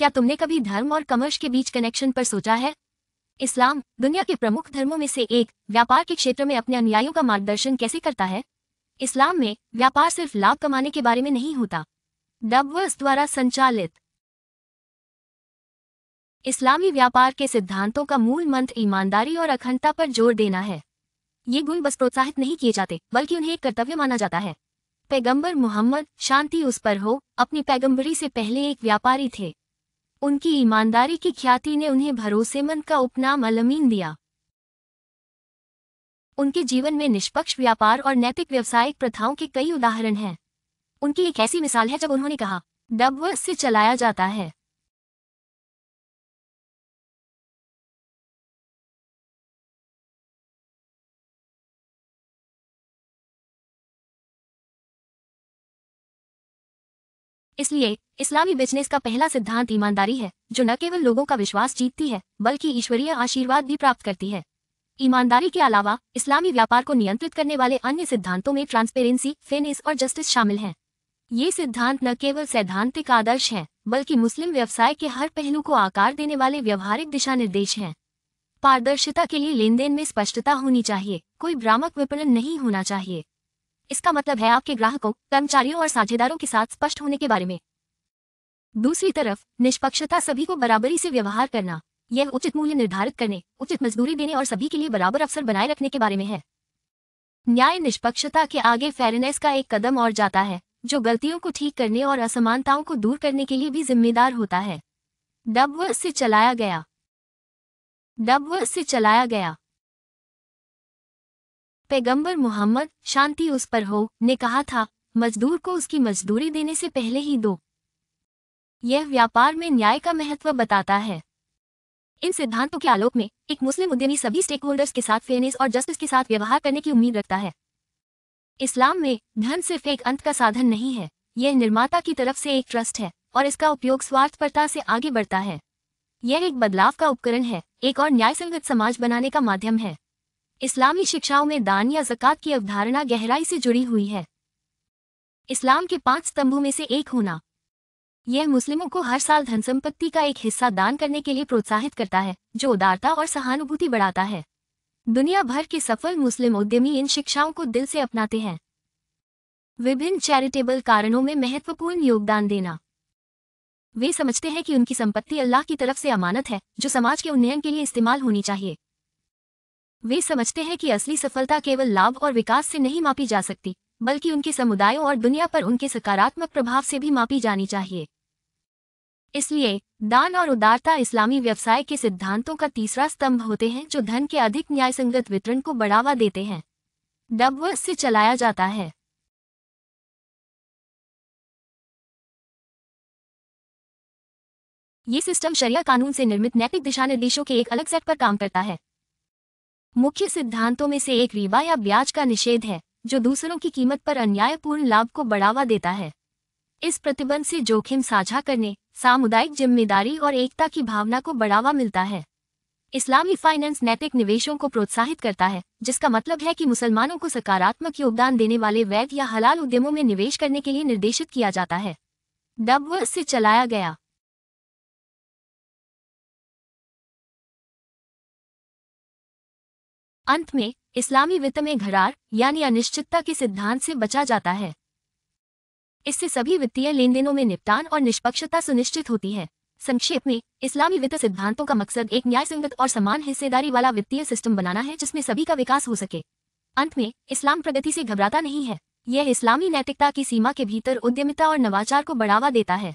क्या तुमने कभी धर्म और कमर्श के बीच कनेक्शन पर सोचा है इस्लाम दुनिया के प्रमुख धर्मों में से एक व्यापार के क्षेत्र में अपने अनुयायियों का मार्गदर्शन कैसे करता है इस्लाम में व्यापार सिर्फ लाभ कमाने के बारे में नहीं होता डबवर्स द्वारा संचालित इस्लामी व्यापार के सिद्धांतों का मूल मंत्र ईमानदारी और अखंडता पर जोर देना है ये गुण बस प्रोत्साहित नहीं किए जाते बल्कि उन्हें एक कर्तव्य माना जाता है पैगंबर मोहम्मद शांति उस पर हो अपनी पैगंबरी से पहले एक व्यापारी थे उनकी ईमानदारी की ख्याति ने उन्हें भरोसेमंद का उपनाम अलमीन दिया उनके जीवन में निष्पक्ष व्यापार और नैतिक व्यवसायिक प्रथाओं के कई उदाहरण हैं उनकी एक ऐसी मिसाल है जब उन्होंने कहा डब से चलाया जाता है इसलिए इस्लामी बिजनेस का पहला सिद्धांत ईमानदारी है जो न केवल लोगों का विश्वास जीतती है बल्कि ईश्वरीय आशीर्वाद भी प्राप्त करती है ईमानदारी के अलावा इस्लामी व्यापार को नियंत्रित करने वाले अन्य सिद्धांतों में ट्रांसपेरेंसी फेनेस और जस्टिस शामिल हैं ये सिद्धांत न केवल सैद्धांतिक आदर्श हैं बल्कि मुस्लिम व्यवसाय के हर पहलू को आकार देने वाले व्यवहारिक दिशा निर्देश हैं पारदर्शिता के लिए लेन देन में स्पष्टता होनी चाहिए कोई भ्रामक विपणन नहीं होना चाहिए इसका मतलब है आपके ग्राहकों कर्मचारियों और साझेदारों के साथ स्पष्ट होने के बारे में दूसरी तरफ निष्पक्षता सभी को बराबरी से व्यवहार करना यह उचित मूल्य निर्धारित करने उचित मजदूरी देने और सभी के लिए बराबर अवसर बनाए रखने के बारे में है न्याय निष्पक्षता के आगे फेयरनेस का एक कदम और जाता है जो गलतियों को ठीक करने और असमानताओं को दूर करने के लिए भी जिम्मेदार होता है डब से चलाया गया डब से चलाया गया पैगंबर मोहम्मद शांति उस पर हो ने कहा था मजदूर को उसकी मजदूरी देने से पहले ही दो यह व्यापार में न्याय का महत्व बताता है इन सिद्धांतों के आलोक में एक मुस्लिम उद्यमी सभी स्टेक होल्डर्स के साथ फेयरनेस और जस्टिस के साथ व्यवहार करने की उम्मीद रखता है इस्लाम में धन सिर्फ एक अंत का साधन नहीं है यह निर्माता की तरफ से एक ट्रस्ट है और इसका उपयोग स्वार्थपरता से आगे बढ़ता है यह एक बदलाव का उपकरण है एक और न्याय संगत समाज बनाने का माध्यम है इस्लामी शिक्षाओं में दान या जक़ात की अवधारणा गहराई से जुड़ी हुई है इस्लाम के पांच स्तंभों में से एक होना यह मुस्लिमों को हर साल धन संपत्ति का एक हिस्सा दान करने के लिए प्रोत्साहित करता है जो उदारता और सहानुभूति बढ़ाता है दुनिया भर के सफल मुस्लिम उद्यमी इन शिक्षाओं को दिल से अपनाते हैं विभिन्न चैरिटेबल कारणों में महत्वपूर्ण योगदान देना वे समझते हैं कि उनकी संपत्ति अल्लाह की तरफ से अमानत है जो समाज के उन्नयन के लिए इस्तेमाल होनी चाहिए वे समझते हैं कि असली सफलता केवल लाभ और विकास से नहीं मापी जा सकती बल्कि उनके समुदायों और दुनिया पर उनके सकारात्मक प्रभाव से भी मापी जानी चाहिए इसलिए दान और उदारता इस्लामी व्यवसाय के सिद्धांतों का तीसरा स्तंभ होते हैं जो धन के अधिक न्यायसंगत वितरण को बढ़ावा देते हैं डब से चलाया जाता है ये सिस्टम शरिया कानून से निर्मित नैतिक दिशा निर्देशों के एक अलग सेट पर काम करता है मुख्य सिद्धांतों में से एक रीवा या ब्याज का निषेध है जो दूसरों की कीमत पर अन्यायपूर्ण लाभ को बढ़ावा देता है इस प्रतिबंध से जोखिम साझा करने सामुदायिक जिम्मेदारी और एकता की भावना को बढ़ावा मिलता है इस्लामी फाइनेंस नैतिक निवेशों को प्रोत्साहित करता है जिसका मतलब है कि मुसलमानों को सकारात्मक योगदान देने वाले वैध या हलाल उद्यमों में निवेश करने के लिए निर्देशित किया जाता है डब से चलाया गया अंत में इस्लामी वित्त में घरार यानी अनिश्चितता के सिद्धांत से बचा जाता है इससे सभी वित्तीय लेनदेनों में निपटान और निष्पक्षता सुनिश्चित होती है संक्षेप में इस्लामी वित्त सिद्धांतों का मकसद एक न्याय संगत और समान हिस्सेदारी वाला वित्तीय सिस्टम बनाना है जिसमें सभी का विकास हो सके अंत में इस्लाम प्रगति से घबराता नहीं है यह इस्लामी नैतिकता की सीमा के भीतर उद्यमिता और नवाचार को बढ़ावा देता है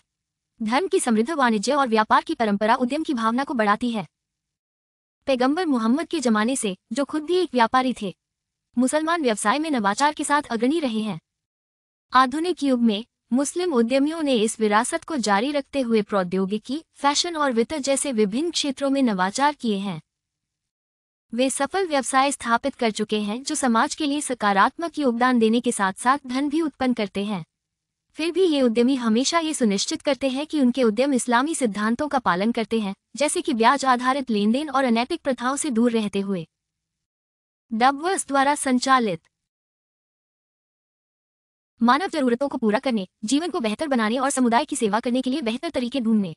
धर्म की समृद्ध वाणिज्य और व्यापार की परंपरा उद्यम की भावना को बढ़ाती है पैगंबर मोहम्मद के जमाने से जो खुद भी एक व्यापारी थे मुसलमान व्यवसाय में नवाचार के साथ अग्रणी रहे हैं आधुनिक युग में मुस्लिम उद्यमियों ने इस विरासत को जारी रखते हुए प्रौद्योगिकी फैशन और वित्त जैसे विभिन्न क्षेत्रों में नवाचार किए हैं वे सफल व्यवसाय स्थापित कर चुके हैं जो समाज के लिए सकारात्मक योगदान देने के साथ साथ धन भी उत्पन्न करते हैं फिर भी ये उद्यमी हमेशा ये सुनिश्चित करते हैं कि उनके उद्यम इस्लामी सिद्धांतों का पालन करते हैं जैसे कि ब्याज आधारित लेनदेन और अनैतिक प्रथाओं से दूर रहते हुए डबवर्स द्वारा संचालित मानव जरूरतों को पूरा करने जीवन को बेहतर बनाने और समुदाय की सेवा करने के लिए बेहतर तरीके ढूंढने